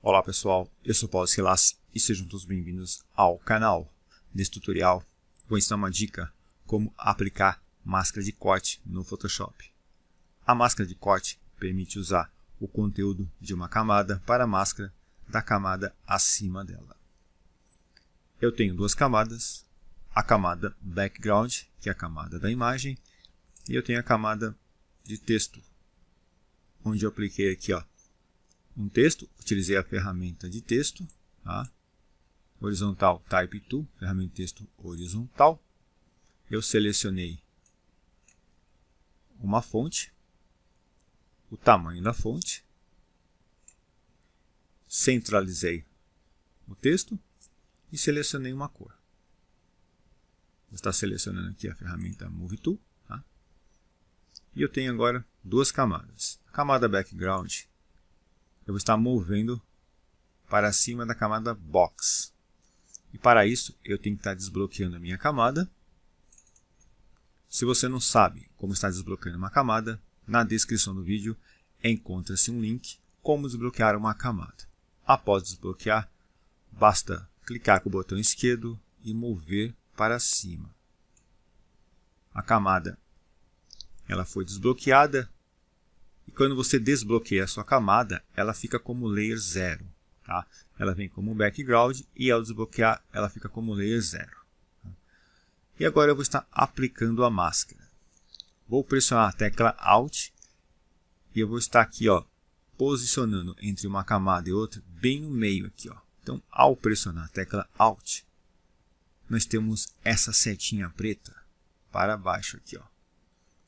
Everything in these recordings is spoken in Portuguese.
Olá pessoal, eu sou Paulo Silas e sejam todos bem-vindos ao canal. Neste tutorial vou ensinar uma dica como aplicar máscara de corte no Photoshop. A máscara de corte permite usar o conteúdo de uma camada para a máscara da camada acima dela. Eu tenho duas camadas, a camada background, que é a camada da imagem, e eu tenho a camada de texto, onde eu apliquei aqui ó, um texto, utilizei a ferramenta de texto, tá? horizontal type to, ferramenta de texto horizontal. Eu selecionei uma fonte, o tamanho da fonte, centralizei o texto e selecionei uma cor. Está selecionando aqui a ferramenta Move Tool. Tá? E eu tenho agora duas camadas. A camada Background eu vou estar movendo para cima da camada Box. E para isso, eu tenho que estar desbloqueando a minha camada. Se você não sabe como está desbloqueando uma camada, na descrição do vídeo encontra-se um link como desbloquear uma camada. Após desbloquear, basta clicar com o botão esquerdo e mover para cima. A camada ela foi desbloqueada quando você desbloqueia a sua camada, ela fica como layer 0. Tá? Ela vem como background e ao desbloquear, ela fica como layer 0. Tá? E agora eu vou estar aplicando a máscara. Vou pressionar a tecla Alt e eu vou estar aqui ó, posicionando entre uma camada e outra bem no meio aqui. Ó. Então, ao pressionar a tecla Alt, nós temos essa setinha preta para baixo aqui. Ó.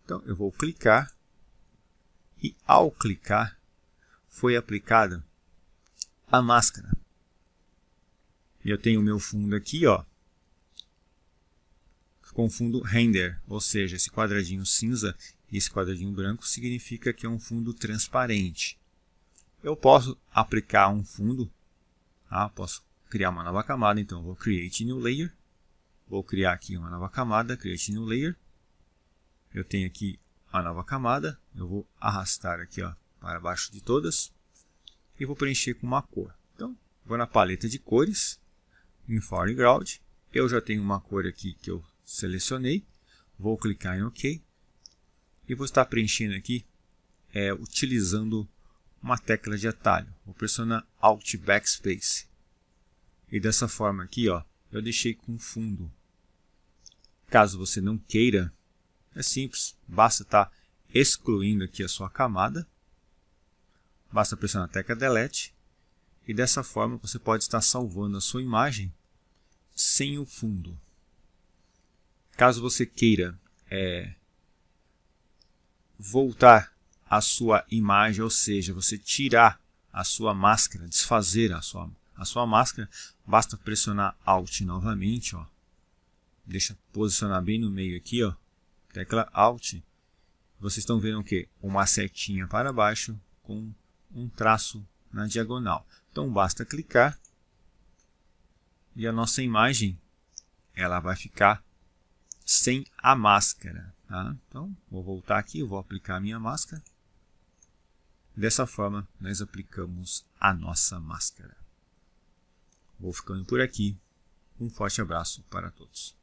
Então, eu vou clicar e ao clicar foi aplicada a máscara. Eu tenho o meu fundo aqui, ó, com fundo render, ou seja, esse quadradinho cinza e esse quadradinho branco significa que é um fundo transparente. Eu posso aplicar um fundo, ah, posso criar uma nova camada, então vou create new layer, vou criar aqui uma nova camada, create new layer, eu tenho aqui a nova camada. Eu vou arrastar aqui ó, para baixo de todas e vou preencher com uma cor. Então, vou na paleta de cores, em foreground. Eu já tenho uma cor aqui que eu selecionei. Vou clicar em OK. E vou estar preenchendo aqui é, utilizando uma tecla de atalho. Vou pressionar Alt Backspace. E dessa forma aqui, ó, eu deixei com fundo. Caso você não queira é simples, basta estar tá excluindo aqui a sua camada, basta pressionar a tecla Delete e dessa forma você pode estar salvando a sua imagem sem o fundo. Caso você queira é, voltar a sua imagem, ou seja, você tirar a sua máscara, desfazer a sua, a sua máscara, basta pressionar Alt novamente, ó. deixa posicionar bem no meio aqui, ó tecla Alt, vocês estão vendo o que? Uma setinha para baixo com um traço na diagonal. Então basta clicar e a nossa imagem ela vai ficar sem a máscara. Tá? Então vou voltar aqui, vou aplicar a minha máscara. Dessa forma nós aplicamos a nossa máscara. Vou ficando por aqui. Um forte abraço para todos.